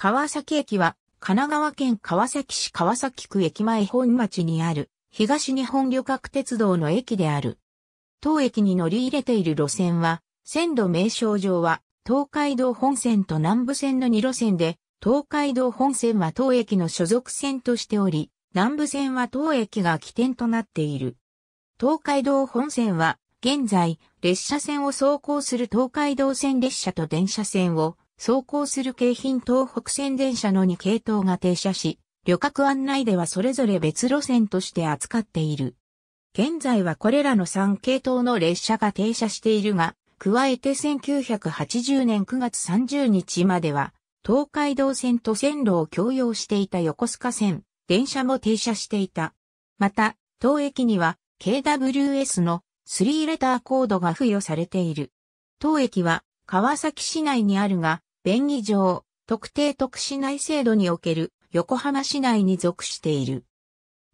川崎駅は、神奈川県川崎市川崎区駅前本町にある、東日本旅客鉄道の駅である。当駅に乗り入れている路線は、線路名称上は、東海道本線と南部線の2路線で、東海道本線は当駅の所属線としており、南部線は当駅が起点となっている。東海道本線は、現在、列車線を走行する東海道線列車と電車線を走行する京浜東北線電車の2系統が停車し、旅客案内ではそれぞれ別路線として扱っている。現在はこれらの3系統の列車が停車しているが、加えて1980年9月30日までは、東海道線と線路を共用していた横須賀線、電車も停車していた。また、当駅には KWS の3レターコードが付与されている。当駅は川崎市内にあるが、便宜上、特定特市内制度における横浜市内に属している。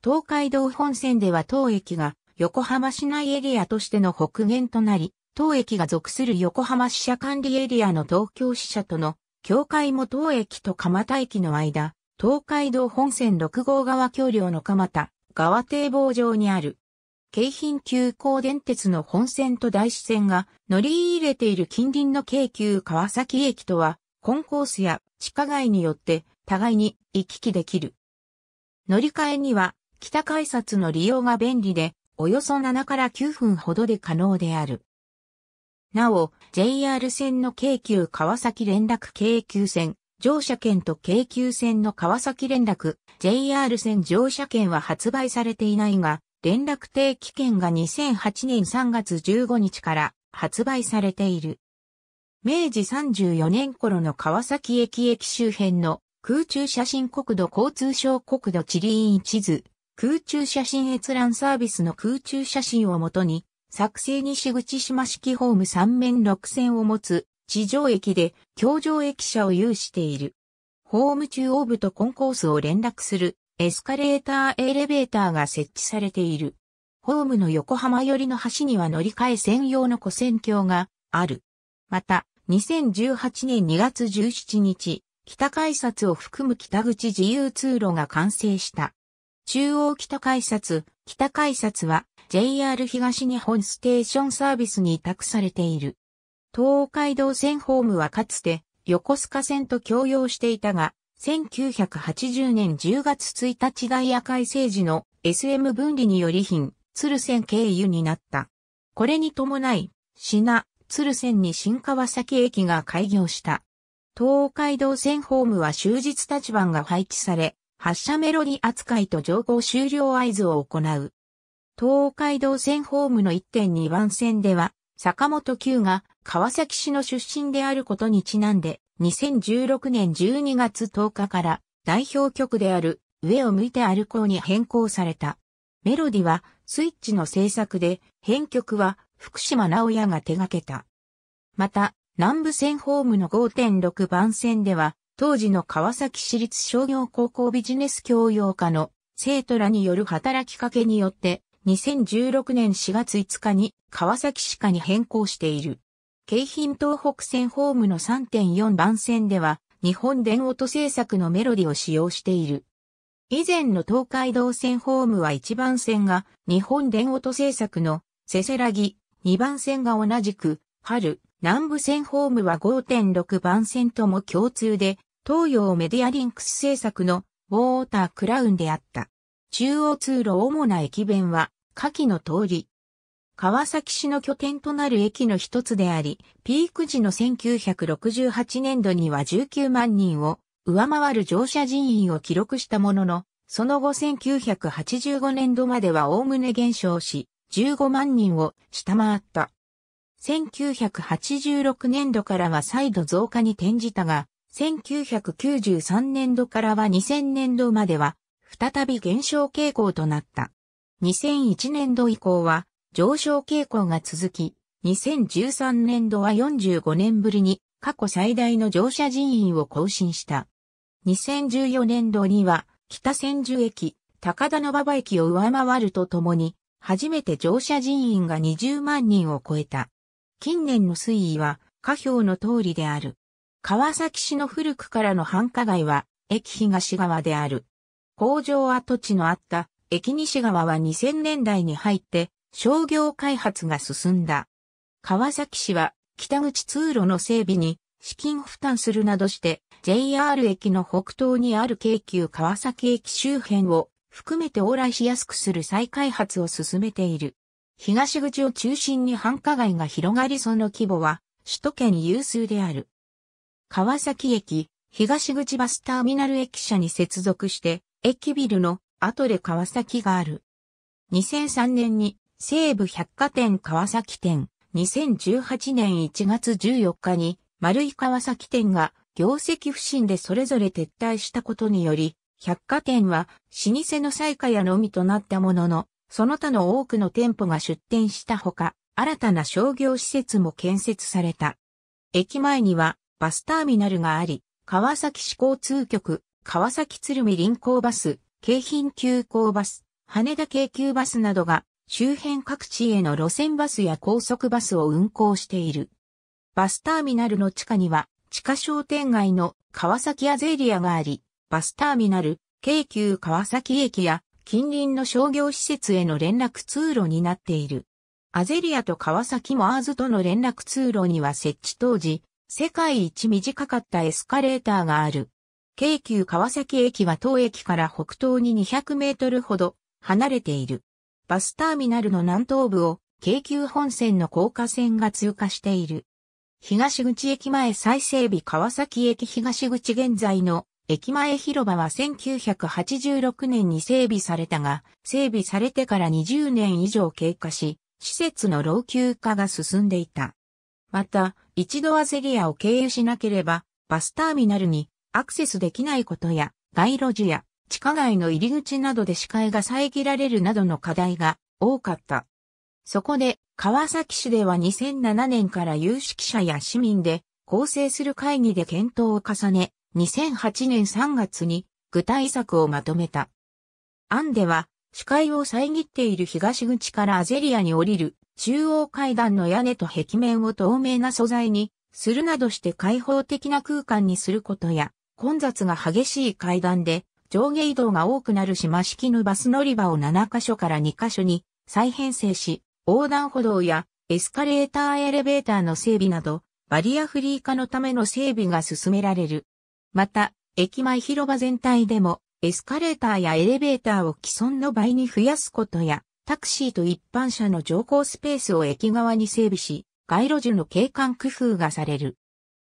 東海道本線では当駅が横浜市内エリアとしての北限となり、当駅が属する横浜支社管理エリアの東京支社との境界も当駅と蒲田駅の間、東海道本線6号側橋梁の蒲田、側堤防上にある。京浜急行電鉄の本線と大師線が乗り入れている近隣の京急川崎駅とはコンコースや地下街によって互いに行き来できる。乗り換えには北改札の利用が便利で、およそ7から9分ほどで可能である。なお、JR 線の京急川崎連絡京急線、乗車券と京急線の川崎連絡、JR 線乗車券は発売されていないが、連絡定期券が2008年3月15日から発売されている。明治34年頃の川崎駅駅周辺の空中写真国土交通省国土地理院地図、空中写真閲覧サービスの空中写真をもとに、作成西口島式ホーム3面6線を持つ地上駅で橋上駅舎を有している。ホーム中央部とコンコースを連絡するエスカレーターエレベーターが設置されている。ホームの横浜寄りの橋には乗り換え専用の古線橋がある。また、2018年2月17日、北改札を含む北口自由通路が完成した。中央北改札、北改札は JR 東日本ステーションサービスに委託されている。東海道線ホームはかつて横須賀線と共用していたが、1980年10月1日ダイヤ改正時の SM 分離により品、鶴線経由になった。これに伴い、品、鶴線に新川崎駅が開業した。東海道線ホームは終日立番が配置され、発車メロディ扱いと乗降終了合図を行う。東海道線ホームの1.2番線では、坂本九が川崎市の出身であることにちなんで、2016年12月10日から代表曲である上を向いて歩こうに変更された。メロディはスイッチの制作で、編曲は福島直也が手掛けた。また、南部線ホームの5.6番線では、当時の川崎市立商業高校ビジネス教養科の生徒らによる働きかけによって、2016年4月5日に川崎市下に変更している。京浜東北線ホームの3.4番線では、日本電音製作のメロディを使用している。以前の東海道線ホームは1番線が日本電音製作のせせらぎ、2番線が同じく、春、南部線ホームは5.6番線とも共通で、東洋メディアリンクス政作のウォータークラウンであった。中央通路主な駅弁は、下記の通り。川崎市の拠点となる駅の一つであり、ピーク時の1968年度には19万人を上回る乗車人員を記録したものの、その後1985年度までは概ね減少し、15万人を下回った。1986年度からは再度増加に転じたが、1993年度からは2000年度までは、再び減少傾向となった。2001年度以降は上昇傾向が続き、2013年度は45年ぶりに過去最大の乗車人員を更新した。2014年度には北千住駅、高田馬場駅を上回るとともに、初めて乗車人員が20万人を超えた。近年の推移は、下表の通りである。川崎市の古くからの繁華街は、駅東側である。工場跡地のあった駅西側は2000年代に入って商業開発が進んだ。川崎市は北口通路の整備に資金負担するなどして JR 駅の北東にある京急川崎駅周辺を含めて往来しやすくする再開発を進めている。東口を中心に繁華街が広がりその規模は首都圏有数である。川崎駅、東口バスターミナル駅舎に接続して駅ビルの後で川崎がある。2003年に西武百貨店川崎店、2018年1月14日に丸井川崎店が業績不振でそれぞれ撤退したことにより、百貨店は老舗の西下屋のみとなったものの、その他の多くの店舗が出店したほか、新たな商業施設も建設された。駅前にはバスターミナルがあり、川崎市交通局、川崎鶴見臨港バス、京浜急行バス、羽田京急バスなどが周辺各地への路線バスや高速バスを運行している。バスターミナルの地下には地下商店街の川崎アゼリアがあり、バスターミナル、京急川崎駅や近隣の商業施設への連絡通路になっている。アゼリアと川崎モアーズとの連絡通路には設置当時、世界一短かったエスカレーターがある。京急川崎駅は当駅から北東に200メートルほど離れている。バスターミナルの南東部を京急本線の高架線が通過している。東口駅前再整備川崎駅東口現在の駅前広場は1986年に整備されたが、整備されてから20年以上経過し、施設の老朽化が進んでいた。また、一度はセリアを経由しなければ、バスターミナルにアクセスできないことや、街路樹や地下街の入り口などで視界が遮られるなどの課題が多かった。そこで、川崎市では2007年から有識者や市民で構成する会議で検討を重ね、2008年3月に具体策をまとめた。案では、視界を遮っている東口からアゼリアに降りる中央階段の屋根と壁面を透明な素材にするなどして開放的な空間にすることや、混雑が激しい階段で上下移動が多くなる島式のバス乗り場を7カ所から2カ所に再編成し、横断歩道やエスカレーターエレベーターの整備など、バリアフリー化のための整備が進められる。また、駅前広場全体でも、エスカレーターやエレベーターを既存の倍に増やすことや、タクシーと一般車の乗降スペースを駅側に整備し、街路樹の景観工夫がされる。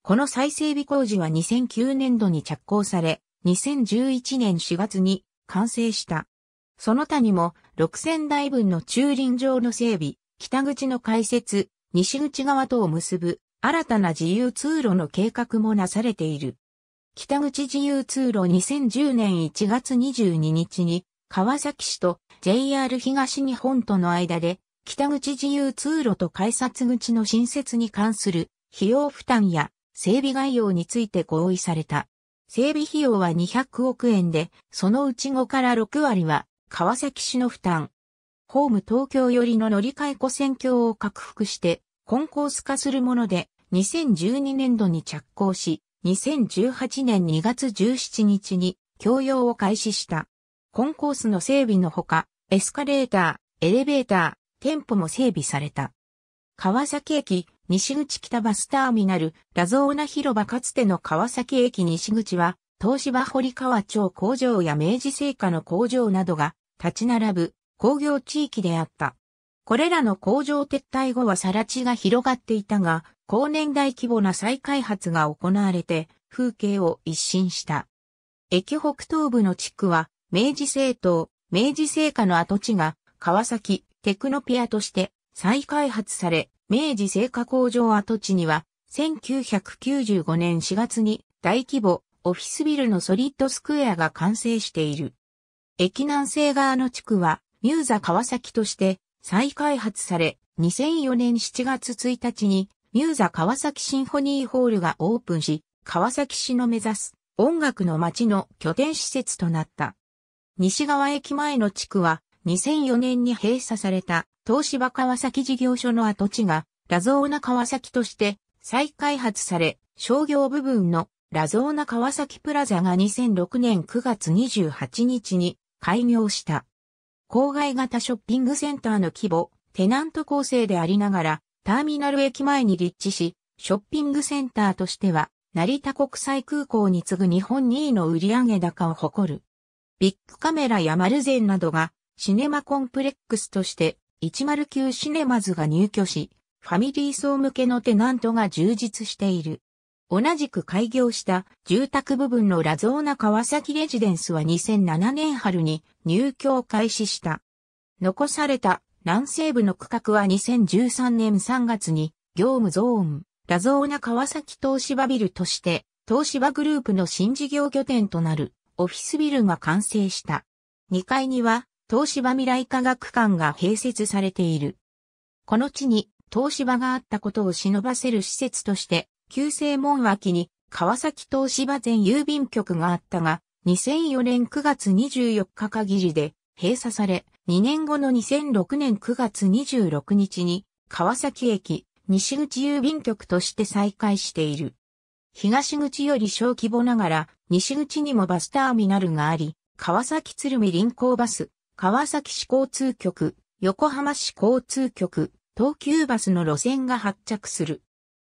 この再整備工事は2009年度に着工され、2011年4月に完成した。その他にも6000台分の駐輪場の整備、北口の開設、西口側とを結ぶ新たな自由通路の計画もなされている。北口自由通路2010年1月22日に、川崎市と JR 東日本との間で、北口自由通路と改札口の新設に関する費用負担や整備概要について合意された。整備費用は200億円で、そのうち5から6割は川崎市の負担。ホーム東京寄りの乗り換え古線橋を拡幅して、コンコース化するもので、2012年度に着工し、2018年2月17日に供用を開始した。コンコースの整備のほか、エスカレーター、エレベーター、店舗も整備された。川崎駅、西口北バスターミナル、ラゾーナ広場かつての川崎駅西口は、東芝堀川町工場や明治製菓の工場などが立ち並ぶ工業地域であった。これらの工場撤退後は更地が広がっていたが、高年代規模な再開発が行われて風景を一新した。駅北東部の地区は明治政党、明治製菓の跡地が川崎テクノピアとして再開発され、明治製菓工場跡地には1995年4月に大規模オフィスビルのソリッドスクエアが完成している。駅南西側の地区はミューザ川崎として再開発され、2004年7月1日にミューザ川崎シンフォニーホールがオープンし、川崎市の目指す音楽の街の拠点施設となった。西側駅前の地区は2004年に閉鎖された東芝川崎事業所の跡地がラゾーナ川崎として再開発され、商業部分のラゾーナ川崎プラザが2006年9月28日に開業した。郊外型ショッピングセンターの規模、テナント構成でありながら、ターミナル駅前に立地し、ショッピングセンターとしては、成田国際空港に次ぐ日本2位の売上高を誇る。ビッグカメラやマルゼンなどが、シネマコンプレックスとして、109シネマズが入居し、ファミリー層向けのテナントが充実している。同じく開業した住宅部分のラゾーナ川崎レジデンスは2007年春に入居を開始した。残された南西部の区画は2013年3月に業務ゾーン、ラゾーナ川崎東芝ビルとして、東芝グループの新事業拠点となるオフィスビルが完成した。2階には東芝未来科学館が併設されている。この地に東芝があったことを忍ばせる施設として、旧正門脇に川崎東芝前郵便局があったが、2004年9月24日限りで閉鎖され、2年後の2006年9月26日に川崎駅西口郵便局として再開している。東口より小規模ながら西口にもバスターミナルがあり、川崎鶴見臨港バス、川崎市交通局、横浜市交通局、東急バスの路線が発着する。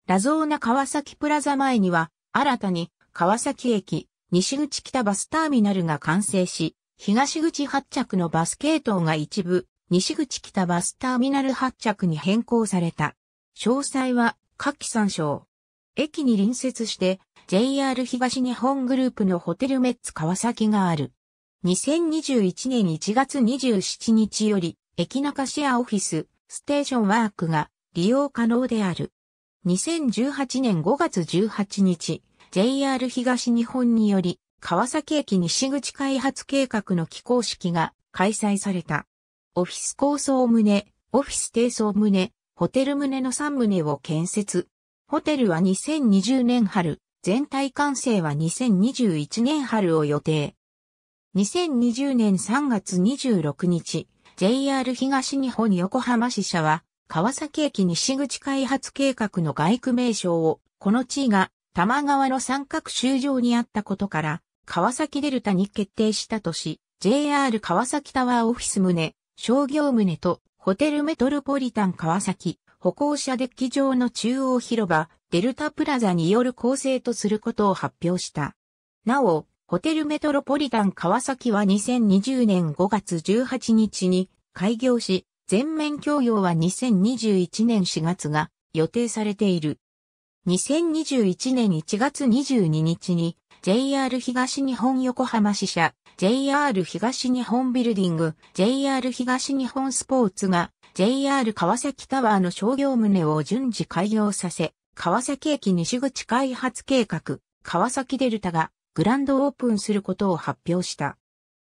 ラゾーナ川崎プラザ前には、新たに川崎駅、西口北バスターミナルが完成し、東口発着のバス系統が一部、西口北バスターミナル発着に変更された。詳細は、下記参照。駅に隣接して、JR 東日本グループのホテルメッツ川崎がある。2021年1月27日より、駅中シェアオフィス、ステーションワークが利用可能である。2018年5月18日、JR 東日本により、川崎駅西口開発計画の起工式が開催された。オフィス構想棟、オフィス低層棟、ホテル棟の3棟を建設。ホテルは2020年春、全体完成は2021年春を予定。2020年3月26日、JR 東日本横浜支社は、川崎駅西口開発計画の外区名称を、この地位が多摩川の三角州上にあったことから、川崎デルタに決定したとし、JR 川崎タワーオフィス棟、商業棟とホテルメトロポリタン川崎、歩行者デッキ上の中央広場、デルタプラザによる構成とすることを発表した。なお、ホテルメトロポリタン川崎は2020年5月18日に開業し、全面供用は2021年4月が予定されている。2021年1月22日に JR 東日本横浜支社、JR 東日本ビルディング、JR 東日本スポーツが JR 川崎タワーの商業棟を順次開業させ、川崎駅西口開発計画、川崎デルタがグランドオープンすることを発表した。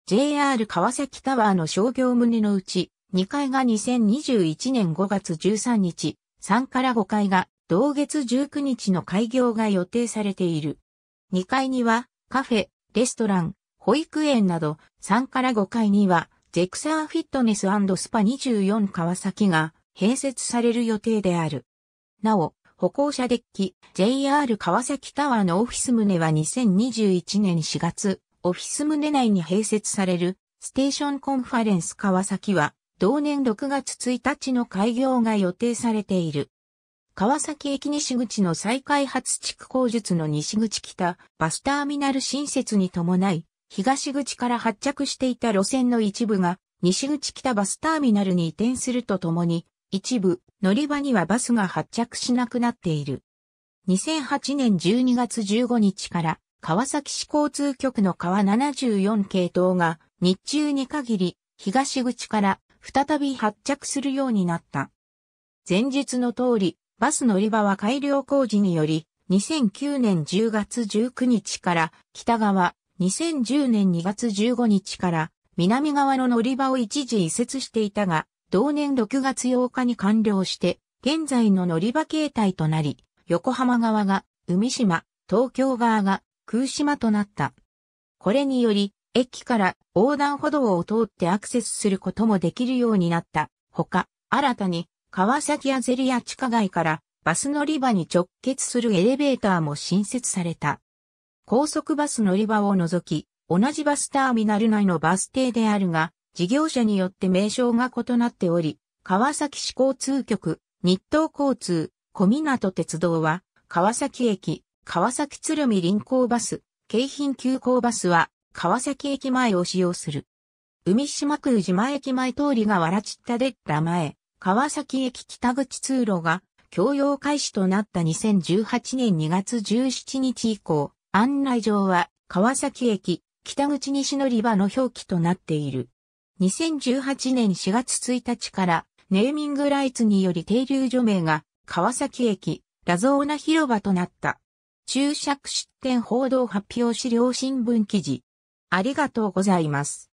JR 川崎タワーの商業棟のうち、2階が2021年5月13日、3から5階が同月19日の開業が予定されている。2階にはカフェ、レストラン、保育園など3から5階にはゼクサーフィットネススパ24川崎が併設される予定である。なお、歩行者デッキ JR 川崎タワーのオフィス棟は2021年4月、オフィス棟内に併設されるステーションコンファレンス川崎は同年6月1日の開業が予定されている。川崎駅西口の再開発地区工術の西口北バスターミナル新設に伴い、東口から発着していた路線の一部が西口北バスターミナルに移転するとともに、一部乗り場にはバスが発着しなくなっている。2008年12月15日から川崎市交通局の川74系統が日中に限り東口から再び発着するようになった。前述の通り、バス乗り場は改良工事により、2009年10月19日から北側、2010年2月15日から南側の乗り場を一時移設していたが、同年6月8日に完了して、現在の乗り場形態となり、横浜側が海島、東京側が空島となった。これにより、駅から横断歩道を通ってアクセスすることもできるようになった。ほか、新たに川崎アゼリア地下街からバス乗り場に直結するエレベーターも新設された。高速バス乗り場を除き、同じバスターミナル内のバス停であるが、事業者によって名称が異なっており、川崎市交通局、日東交通、小湊鉄道は、川崎駅、川崎鶴見臨港バス、京浜急行バスは、川崎駅前を使用する。海島区宇島駅前通りがわらちったでった前、川崎駅北口通路が共用開始となった2018年2月17日以降、案内状は川崎駅北口西乗り場の表記となっている。2018年4月1日からネーミングライツにより停留所名が川崎駅ラゾーナ広場となった。注釈出展報道発表資料新聞記事。ありがとうございます。